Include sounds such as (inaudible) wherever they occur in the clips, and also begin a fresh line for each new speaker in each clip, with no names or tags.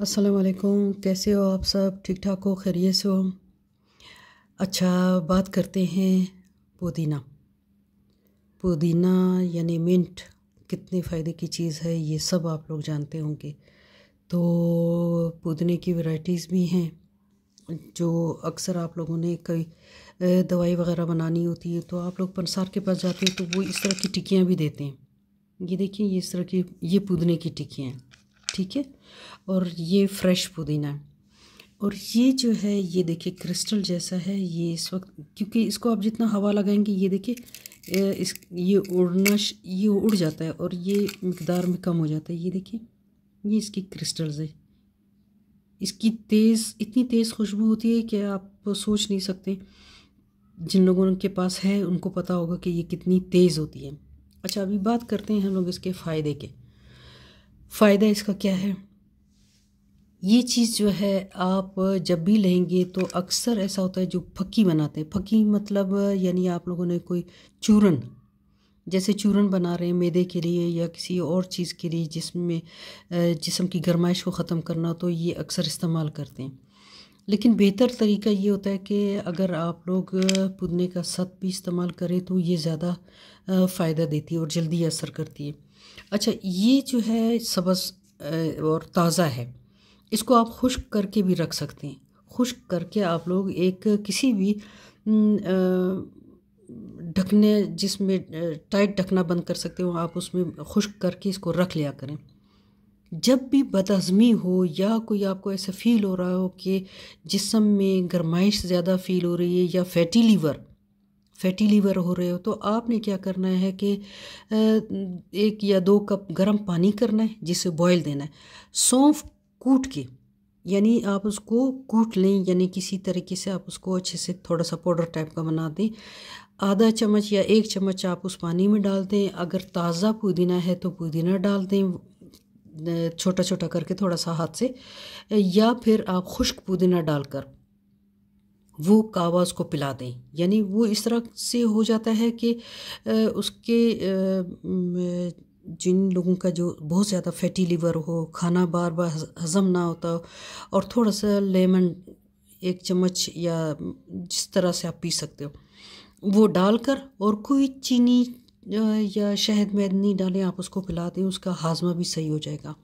असलकुम कैसे हो आप सब ठीक ठाक हो खैरियत से हो अच्छा बात करते हैं पुदीना पुदीना यानी मिंट कितने फ़ायदे की चीज़ है ये सब आप लोग जानते होंगे तो पुदीने की वैरायटीज़ भी हैं जो अक्सर आप लोगों ने कई दवाई वगैरह बनानी होती है तो आप लोग पंसार के पास जाते हैं तो वो इस तरह की टिक्कियाँ भी देते हैं ये देखिए ये इस तरह की ये पुदीने की टिक्कियाँ ठीक है और ये फ्रेश पुदीना और ये जो है ये देखिए क्रिस्टल जैसा है ये इस वक्त क्योंकि इसको आप जितना हवा लगाएंगे ये देखिए इस ये उड़ना ये उड़ जाता है और ये मकदार में कम हो जाता है ये देखिए ये इसकी क्रिस्टल्स है इसकी तेज़ इतनी तेज़ खुशबू होती है कि आप सोच नहीं सकते जिन लोगों के पास है उनको पता होगा कि ये कितनी तेज़ होती है अच्छा अभी बात करते हैं हम लोग इसके फ़ायदे के फ़ायदा इसका क्या है ये चीज़ जो है आप जब भी लेंगे तो अक्सर ऐसा होता है जो फकी बनाते हैं फकी मतलब यानी आप लोगों ने कोई चूरन जैसे चूरन बना रहे हैं मैदे के लिए या किसी और चीज़ के लिए जिसमें जिसम की गर्माइश को ख़त्म करना तो ये अक्सर इस्तेमाल करते हैं लेकिन बेहतर तरीका ये होता है कि अगर आप लोग पुदने का सत भी इस्तेमाल करें तो ये ज़्यादा फ़ायदा देती है और जल्दी असर करती है अच्छा ये जो है सबस और ताज़ा है इसको आप खुश्क करके भी रख सकते हैं खुश्क करके आप लोग एक किसी भी ढकने जिसमें टाइट ढकना बंद कर सकते हो आप उसमें खुश्क करके इसको रख लिया करें जब भी बदहज़मी हो या कोई आपको ऐसा फील हो रहा हो कि जिसम में गरमाइश ज़्यादा फील हो रही है या फैटी लीवर फैटी लीवर हो रहे हो तो आपने क्या करना है कि एक या दो कप गर्म पानी करना है जिसे बॉयल देना है सौंफ कूट के यानी आप उसको कूट लें यानी किसी तरीके से आप उसको अच्छे से थोड़ा सा पाउडर टाइप का बना दें आधा चम्मच या एक चम्मच आप उस पानी में डाल दें अगर ताज़ा पुदीना है तो पुदीना डाल दें छोटा छोटा करके थोड़ा सा हाथ से या फिर आप खुश्क पुदीना डालकर वो कावा उसको पिला दें यानी वो इस तरह से हो जाता है कि उसके जिन लोगों का जो बहुत ज़्यादा फैटी लीवर हो खाना बार बार हज़म ना होता हो, और थोड़ा सा लेमन एक चम्मच या जिस तरह से आप पी सकते हो वो डालकर और कोई चीनी या शहद में नहीं डालें आप उसको पिला दें उसका हाजमा भी सही हो जाएगा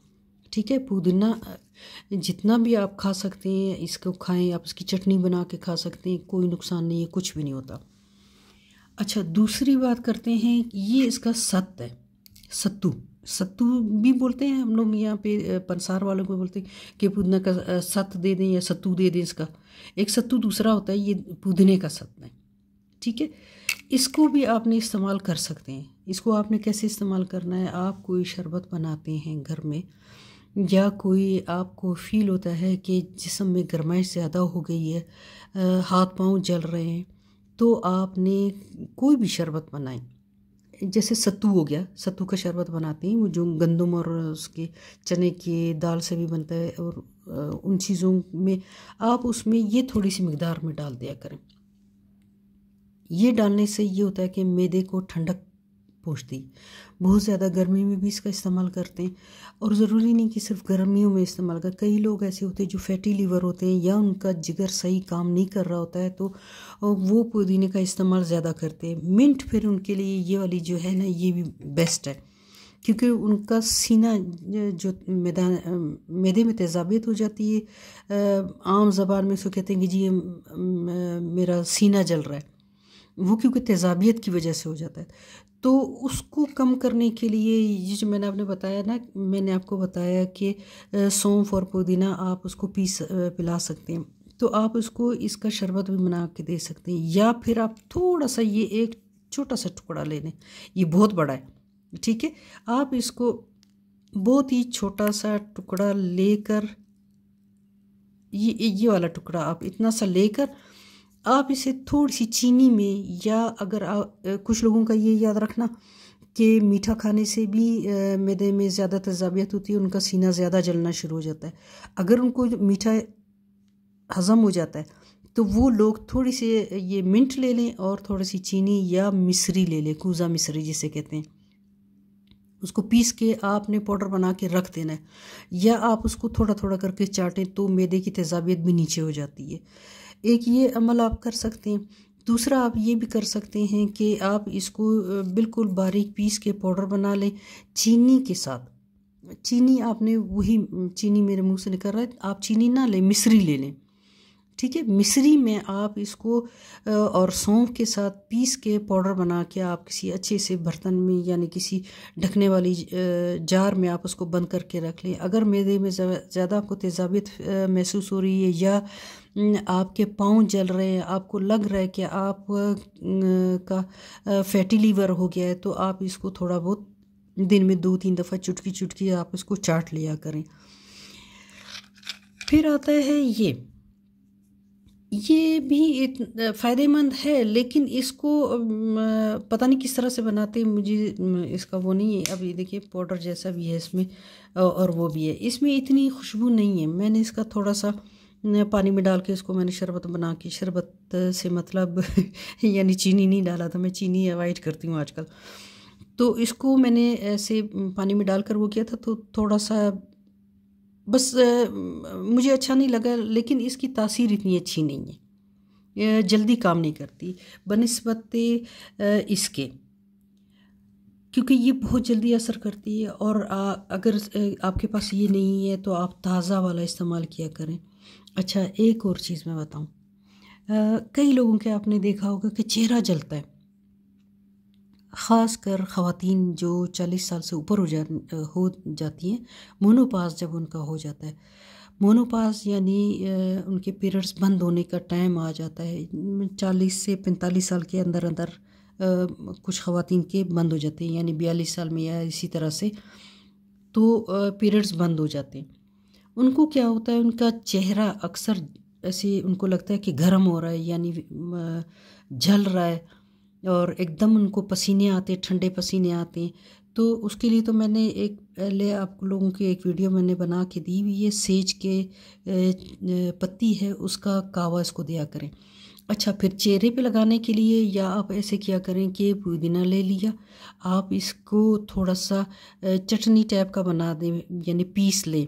ठीक है पुदीना जितना भी आप खा सकते हैं इसको खाएं आप इसकी चटनी बना के खा सकते हैं कोई नुकसान नहीं है कुछ भी नहीं होता अच्छा दूसरी बात करते हैं ये इसका सत है सत्तू सत्तू भी बोलते हैं हम लोग यहाँ पे पंसार वालों को बोलते हैं कि पुदीना का सत दे दें या सत्तू दे दें इसका एक सत्तू दूसरा होता है ये पुदीने का सत है ठीक है इसको भी आपने इस्तेमाल कर सकते हैं इसको आपने कैसे इस्तेमाल करना है आप कोई शरबत बनाते हैं घर में या कोई आपको फील होता है कि जिसम में गर्माइश ज़्यादा हो गई है हाथ पांव जल रहे हैं तो आपने कोई भी शरबत बनाए जैसे सत्तू हो गया सत्तू का शरबत बनाते हैं वो जो गंदम और उसके चने के दाल से भी बनता है और उन चीज़ों में आप उसमें ये थोड़ी सी मकदार में डाल दिया करें ये डालने से ये होता है कि मैदे को ठंडक पोषती बहुत ज़्यादा गर्मी में भी इसका इस्तेमाल करते हैं और ज़रूरी नहीं कि सिर्फ गर्मियों में इस्तेमाल कर कई लोग ऐसे होते हैं जो फैटी लीवर होते हैं या उनका जिगर सही काम नहीं कर रहा होता है तो वो पुदीने का इस्तेमाल ज़्यादा करते हैं मिंट फिर उनके लिए ये वाली जो है ना ये भी बेस्ट है क्योंकि उनका सीना जो मैदान मैदे में तेजाबियत हो जाती है आम जबान में उसको कहते हैं कि जी मेरा सीना जल रहा है वो क्योंकि तेज़ाबियत की वजह से हो जाता है तो उसको कम करने के लिए ये जो मैंने आपने बताया ना मैंने आपको बताया कि सौंफ और पुदीना आप उसको पीस पिला सकते हैं तो आप उसको इसका शरबत भी बना के दे सकते हैं या फिर आप थोड़ा सा ये एक छोटा सा टुकड़ा ले लें ये बहुत बड़ा है ठीक है आप इसको बहुत ही छोटा सा टुकड़ा लेकर ये ये वाला टुकड़ा आप इतना सा लेकर आप इसे थोड़ी सी चीनी में या अगर आ, कुछ लोगों का ये याद रखना कि मीठा खाने से भी मैदे में ज़्यादा तजाबियत होती है उनका सीना ज़्यादा जलना शुरू हो जाता है अगर उनको मीठा हज़म हो जाता है तो वो लोग थोड़ी से ये मिंट ले लें और थोड़ी सी चीनी या मिसरी ले लें कूज़ा मिसरी जिसे कहते हैं उसको पीस के आपने पाउडर बना के रख देना है या आप उसको थोड़ा थोड़ा करके चाटें तो मैदे की तेजाबियत भी नीचे हो जाती है एक ये अमल आप कर सकते हैं दूसरा आप ये भी कर सकते हैं कि आप इसको बिल्कुल बारीक पीस के पाउडर बना लें चीनी के साथ चीनी आपने वही चीनी मेरे मुंह से निकल रहा है आप चीनी ना लें मिश्री ले लें ठीक है मिश्री में आप इसको और सौंफ के साथ पीस के पाउडर बना के आप किसी अच्छे से बर्तन में यानी किसी ढकने वाली जार में आप उसको बंद करके रख लें अगर मेदे में ज़्यादा आपको तेजाबियत महसूस हो रही है या आपके पाँव जल रहे हैं आपको लग रहा है कि आप का फैटी लीवर हो गया है तो आप इसको थोड़ा बहुत दिन में दो तीन दफ़ा चुटकी चुटकी आप इसको चाट लिया करें फिर आता है ये ये भी फ़ायदेमंद है लेकिन इसको पता नहीं किस तरह से बनाते मुझे इसका वो नहीं है अब ये देखिए पाउडर जैसा भी है इसमें और वो भी है इसमें इतनी खुशबू नहीं है मैंने इसका थोड़ा सा पानी में डाल के इसको मैंने शरबत बना के शरबत से मतलब (laughs) यानी चीनी नहीं डाला था मैं चीनी अवॉइड करती हूँ आजकल तो इसको मैंने ऐसे पानी में डालकर वो किया था तो थोड़ा सा बस मुझे अच्छा नहीं लगा लेकिन इसकी तासीर इतनी अच्छी नहीं है जल्दी काम नहीं करती बनस्बत इसके क्योंकि ये बहुत जल्दी असर करती है और अगर आपके पास ये नहीं है तो आप ताज़ा वाला इस्तेमाल किया करें अच्छा एक और चीज़ मैं बताऊँ कई लोगों के आपने देखा होगा कि चेहरा जलता है ख़ास कर ख़वान जो चालीस साल से ऊपर हो जा हो जाती हैं मोनोपास जब उनका हो जाता है मोनोपास यानी उनके पीरियड्स बंद होने का टाइम आ जाता है चालीस से पैंतालीस साल के अंदर अंदर कुछ ख़वान के बंद हो जाते हैं यानी बयालीस साल में या इसी तरह से तो पीरियड्स बंद हो जाते हैं उनको क्या होता है उनका चेहरा अक्सर ऐसे उनको लगता है कि गर्म हो रहा है यानी जल रहा है और एकदम उनको पसीने आते ठंडे पसीने आते हैं तो उसके लिए तो मैंने एक पहले आप लोगों की एक वीडियो मैंने बना के दी हुई है सेज के पत्ती है उसका कावा इसको दिया करें अच्छा फिर चेहरे पे लगाने के लिए या आप ऐसे किया करें कि पुदीना ले लिया आप इसको थोड़ा सा चटनी टाइप का बना दें यानी पीस लें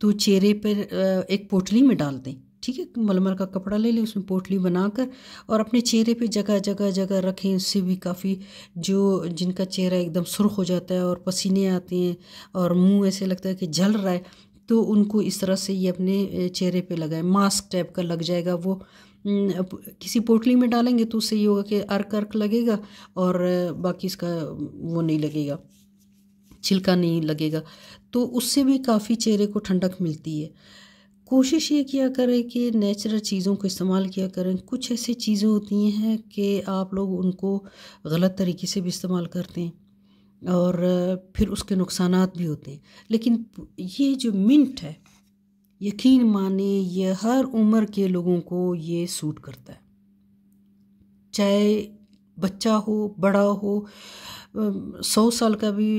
तो चेहरे पर एक पोटली में डाल दें ठीक है मलमल का कपड़ा ले लें उसमें पोटली बनाकर और अपने चेहरे पे जगह जगह जगह रखें उससे भी काफ़ी जो जिनका चेहरा एकदम सुर्ख हो जाता है और पसीने आते हैं और मुंह ऐसे लगता है कि जल रहा है तो उनको इस तरह से ये अपने चेहरे पे लगाएं मास्क टाइप का लग जाएगा वो किसी पोटली में डालेंगे तो उससे ये होगा कि अर्क अर्क लगेगा और बाकी इसका वो नहीं लगेगा छिलका नहीं लगेगा तो उससे भी काफ़ी चेहरे को ठंडक मिलती है कोशिश ये किया करें कि नेचुरल चीज़ों को इस्तेमाल किया करें कुछ ऐसी चीज़ें होती हैं कि आप लोग उनको गलत तरीके से भी इस्तेमाल करते हैं और फिर उसके नुकसान भी होते हैं लेकिन ये जो मिंट है यकीन माने ये हर उम्र के लोगों को ये सूट करता है चाहे बच्चा हो बड़ा हो सौ साल का भी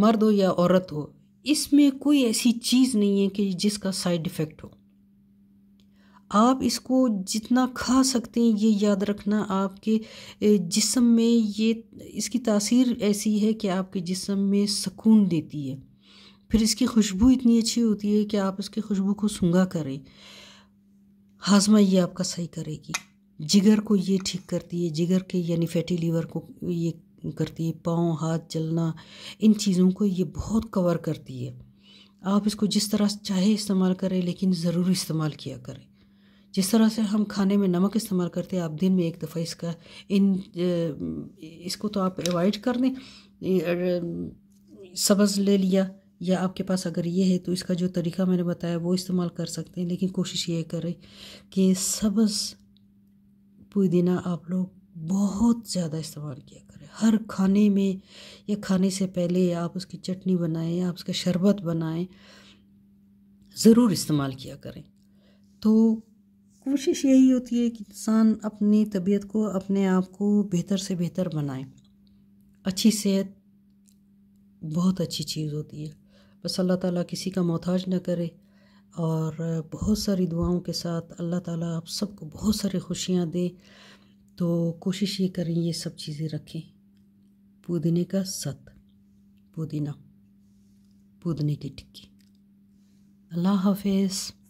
मर्द हो या औरत हो इसमें कोई ऐसी चीज़ नहीं है कि जिसका साइड इफ़ेक्ट हो आप इसको जितना खा सकते हैं ये याद रखना आपके जिसम में ये इसकी तासीर ऐसी है कि आपके जिसम में सुकून देती है फिर इसकी खुशबू इतनी अच्छी होती है कि आप इसकी खुशबू को सूंघा करें हाजमा ये आपका सही करेगी जिगर को ये ठीक करती है जिगर के यानी फैटी लीवर को ये करती है पाँव हाथ चलना इन चीज़ों को ये बहुत कवर करती है आप इसको जिस तरह चाहे इस्तेमाल करें लेकिन ज़रूर इस्तेमाल किया करें जिस तरह से हम खाने में नमक इस्तेमाल करते हैं आप दिन में एक दफ़ा इसका इन इसको तो आप एवॉड कर दें सब्ज़ ले लिया या आपके पास अगर ये है तो इसका जो तरीका मैंने बताया वो इस्तेमाल कर सकते हैं लेकिन कोशिश ये करें कि सब्ज़ पुदीना आप लोग बहुत ज़्यादा इस्तेमाल किया करें हर खाने में या खाने से पहले आप उसकी चटनी बनाएं आप उसका शरबत बनाएं ज़रूर इस्तेमाल किया करें तो कोशिश यही होती है कि इंसान अपनी तबीयत को अपने आप को बेहतर से बेहतर बनाए अच्छी सेहत बहुत अच्छी चीज़ होती है बस अल्लाह ताला किसी का मोहताज ना करे और बहुत सारी दुआओं के साथ अल्लाह ताला आप सबको बहुत सारी खुशियाँ दे तो कोशिश ये करें ये सब चीज़ें रखें पुदीने का सत पुदीना पुदीने की टिक्की अल्लाह हाफिज़